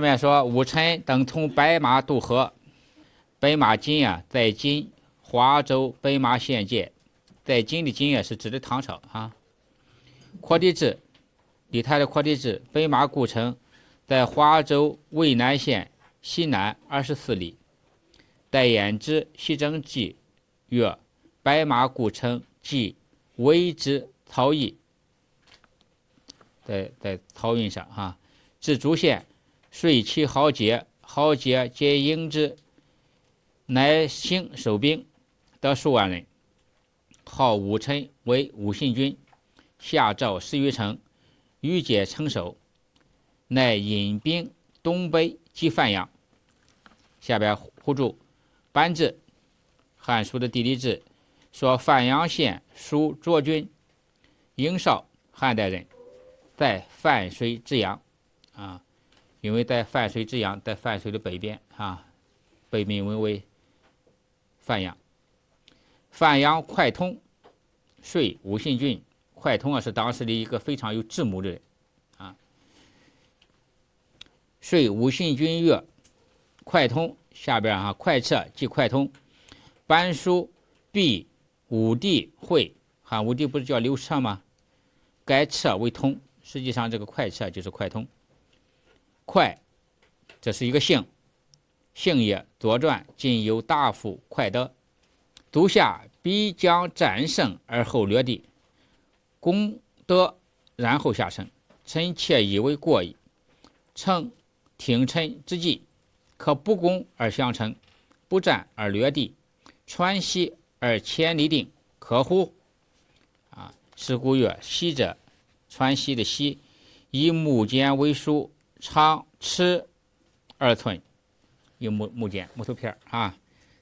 下面说，武臣等从白马渡河。白马津啊，在今华州白马县界。在今的今啊，是指的唐朝啊。《括地志》，李泰的《括地志》，白马故城在华州渭南县西南二十四里。戴延之《西征记》曰：“白马故城即为之漕邑。”在在漕运上啊，至竹县。遂其豪杰，豪杰皆应之，乃兴守兵，得数万人。号武臣为武信君，下诏十余城，欲解城守，乃引兵东北击范阳。下边互助颁制，《汉书》的地理志说：范阳县属涿郡。英绍，汉代人，在范水之阳，啊。因为在泛水之阳，在泛水的北边啊，被命名为范阳。范阳快通，遂武信郡。快通啊，是当时的一个非常有智谋的人啊。遂武信郡曰：“快通下边啊，快撤即快通。班书毕武帝会汉武帝不是叫刘彻吗？该撤为通，实际上这个快撤就是快通。快，这是一个姓。姓也。左传：“今有大夫快得，足下必将战胜而后略地，功德然后下城。臣妾以为过矣。称听臣之计，可不攻而相成，不战而略地，川西而千里定，可乎？”啊！是故曰：“西者，川西的西，以木简为书，长。”尺二寸，用木木剑木头片儿啊，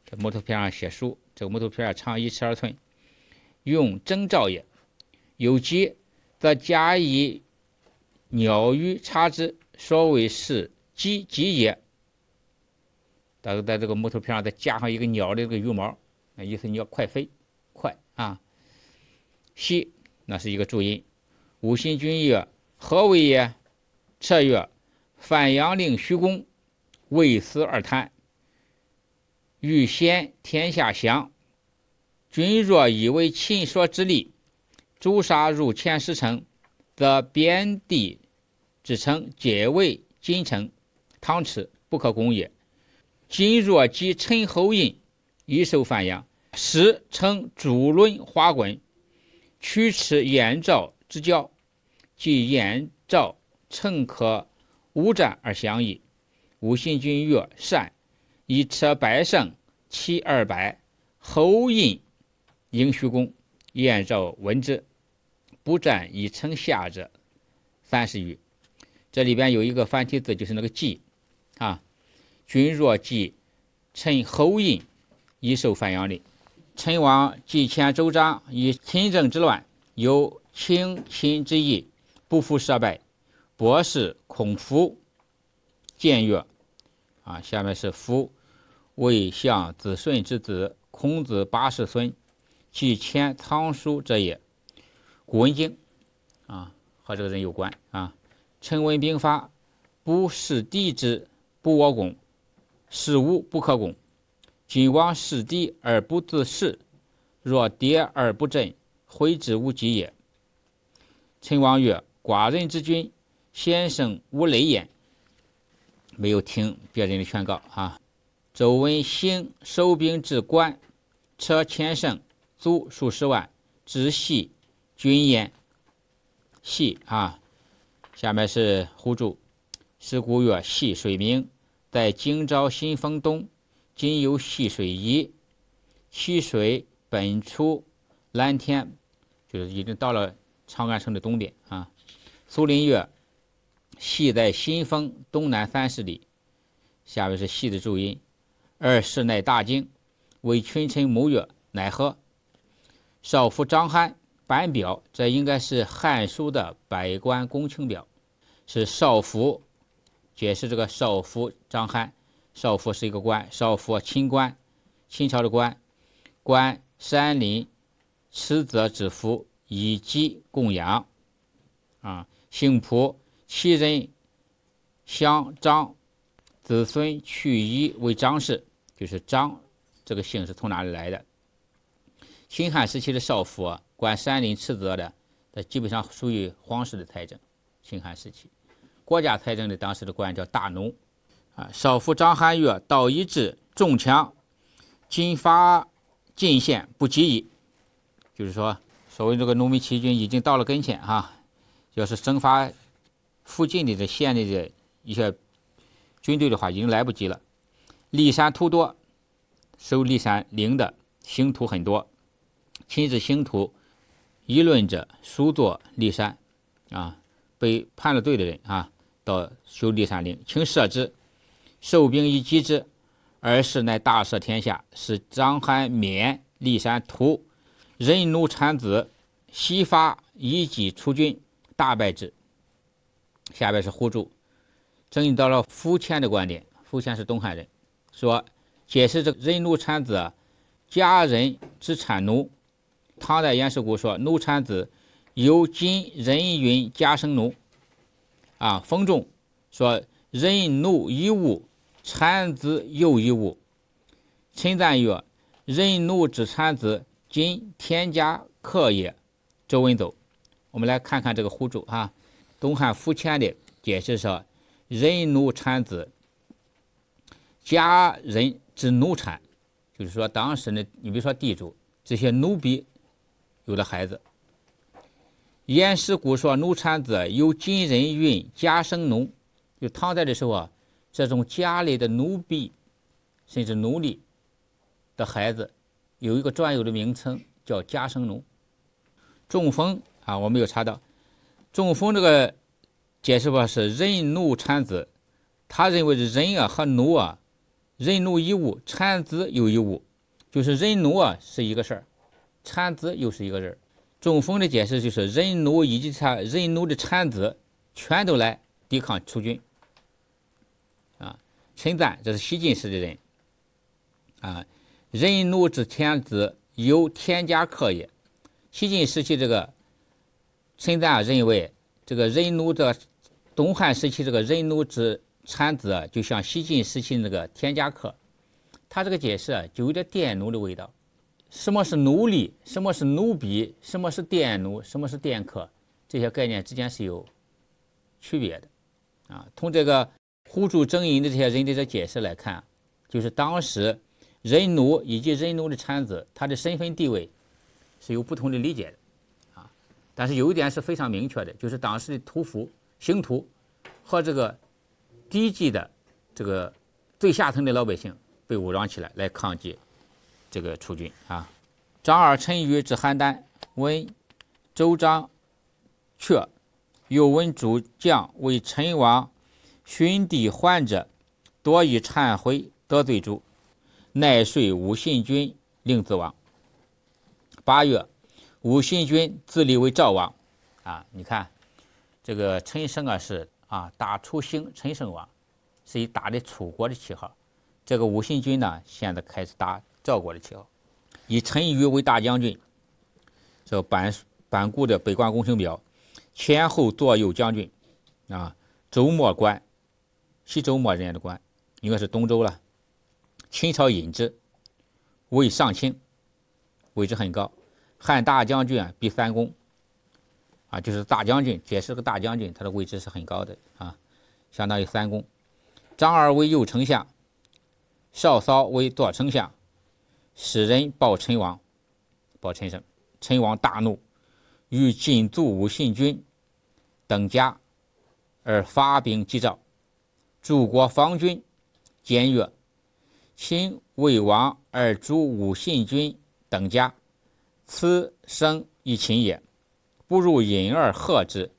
在木头片上写书。这个木头片长一尺二寸，用针造也。有机则加以鸟鱼插之。所谓是鸡吉也。到时候在这个木头片上再加上一个鸟的这个羽毛，那意思你要快飞，快啊。西，那是一个注音。五行君曰：何为也？策曰。范阳令徐公，为此而谈。欲显天下祥，君若以为秦所之力，诛杀入前石城，则边地之城皆为金城，唐池不可攻也。今若及陈侯印以守范阳，使乘朱轮华衮，取驰燕赵之交，即燕赵乘可。吾战而相矣。吾信君曰：“善。”以车百乘，其二百，侯印、应虚公、燕赵闻之，不战以称下者三十余。这里边有一个繁体字，就是那个“季”啊。君若季，臣侯印以受范阳令；陈王既迁周章以秦政之乱，有清秦之意，不服设败博士。孔夫见曰：“啊，下面是夫为相子顺之子，孔子八世孙，即迁仓书者也。古文经啊，和这个人有关啊。陈文兵法，不恃敌之不我攻，恃吾不可攻。君王恃敌而不自恃，若跌而不振，挥之无几也。”陈王曰：“寡人之君。”先生无雷眼，没有听别人的劝告啊！周文兴收兵至关，车千乘，卒数十万，直系军焉。系啊，下面是辅助。是鼓月细水明，在今朝新丰东。今有细水移，溪水本出蓝田，就是已经到了长安城的东边啊。苏林月。系在新丰东南三十里，下面是系的注音。二世乃大惊，为群臣谋曰：“乃何？”少府张邯版表，这应该是《汉书》的百官公卿表，是少府。解释这个少府张邯，少府是一个官，少府清官，清朝的官。官山林池责之府，以鸡供养。啊，姓蒲，其人，相张子孙去一为张氏，就是张这个姓是从哪里来的？秦汉时期的少府管山林斥责的，那基本上属于皇室的财政。秦汉时期，国家财政的当时的官叫大农。啊，少府张汉月道一至重强，今发进献不及矣，就是说，所谓这个农民起义军已经到了跟前哈，要是征发。附近的这县内的一些军队的话，已经来不及了。骊山徒多，收骊山陵的星图很多。亲自星图议论者，书作骊山，啊，被判了罪的人啊，到修骊山陵，请赦之。受兵以击之，而是乃大赦天下，使章邯免骊山图，任奴产子，悉发以己出军，大败之。下边是互助，争议到了福谦的观点。福谦是东汉人，说解释这人奴产子，家人之产奴。唐代颜氏古说奴产子，由今人云家生奴。啊，冯仲说人奴一物，产子又一物。陈赞曰人奴之产子，今天家客也。周文走，我们来看看这个互助哈。东汉傅谦的解释说：“人奴产子，家人之奴产，就是说当时呢，你比如说地主这些奴婢有的孩子。”颜师古说：“奴产子有金人运家生奴。”就唐代的时候啊，这种家里的奴婢甚至奴隶的孩子，有一个专有的名称叫“家生奴”。中风啊，我没有查到。中风这个解释吧是人奴产子，他认为是人啊和奴啊，人奴一物，产子又一物，就是人奴啊是一个事儿，产子又是一个人。中风的解释就是人奴以及产人奴的产子全都来抵抗楚军。啊，陈赞这是西晋时的人。啊，人奴之天子，由天家克也。西晋时期这个。陈赞认为，这个人奴的东汉时期这个人奴之产子，就像西晋时期那个田家客，他这个解释啊，就有点佃奴的味道。什么是奴隶？什么是奴婢？什么是佃奴？什么是佃客？这些概念之间是有区别的。啊，从这个互助争营的这些人的这解释来看，就是当时人奴以及人奴的产子，他的身份地位是有不同的理解的。但是有一点是非常明确的，就是当时的屠夫、刑徒和这个低级的、这个最下层的老百姓被武装起来，来抗击这个楚军啊。张耳陈于至邯郸，闻周章却，又闻主将为陈王寻敌患者，多以忏悔得罪主，乃遂无信君令自亡。八月。武兴军自立为赵王，啊，你看，这个陈胜啊是啊打出兴，陈胜王，是以打的楚国的旗号。这个武兴军呢，现在开始打赵国的旗号，以陈余为大将军，说板板固的北关功程表，前后左右将军，啊，周末官，西周末人家的官，应该是东周了。秦朝引之，为上卿，位置很高。汉大将军啊，比三公啊，就是大将军，解释个大将军，他的位置是很高的啊，相当于三公。张耳为右丞相，少骚为左丞相。使人报陈王，报陈胜。陈王大怒，欲尽诛五信君等家，而发兵击赵。诸国防军监曰：“秦魏王而诛五信君等家。此生以秦也，不如隐而和之，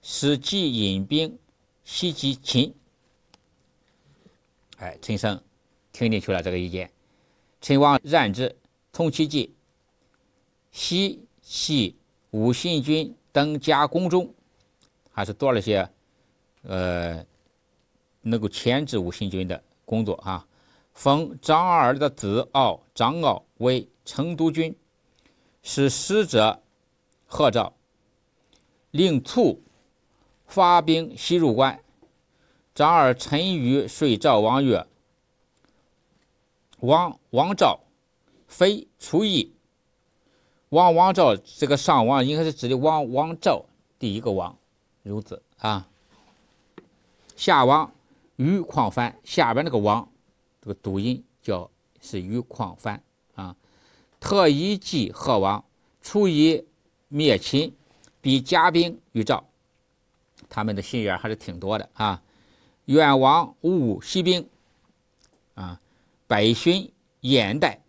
使即引兵袭击秦。哎，陈胜听进去了这个意见，陈王然之，从其计。西系五信军登家宫中，还是做了些呃能够牵制五信军的工作啊。封张耳的子敖张敖为成都君。使使者贺诏，令卒发兵西入关。长耳陈于遂召王曰：“王王赵，非楚矣。”王王赵这个上王应该是指的王王赵第一个王，如子啊。下王馀况反下边那个王，这个读音叫是馀况反啊。特以祭贺王，出以灭秦，比加兵与赵。他们的心眼还是挺多的啊！愿王勿西兵啊，北巡燕代，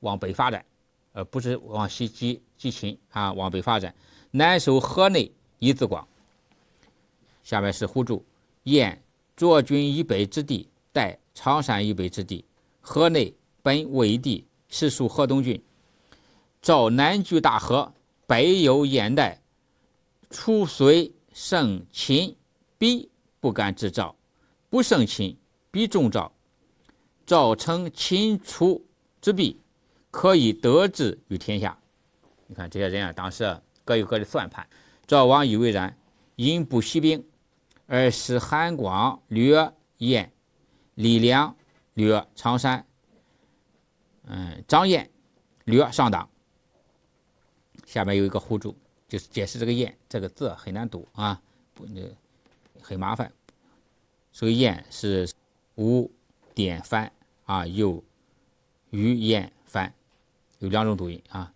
往北发展，而不是往西击击秦啊，往北发展。南守河内一字广。下面是互助燕涿郡以北之地，代长山以北之地。河内本魏地，实属河东郡。赵南据大河，北有燕代，楚虽胜秦，必不敢制赵；不胜秦，必重赵。赵称秦楚之弊，可以得志于天下。你看这些人啊，当时各有各的算盘。赵王以为然，因不息兵，而使韩广略燕，李良略常山，嗯，张燕略上党。下面有一个互助，就是解释这个“燕”这个字很难读啊，不，很麻烦。所以“燕”是五点翻啊，又雨燕翻，有两种读音啊。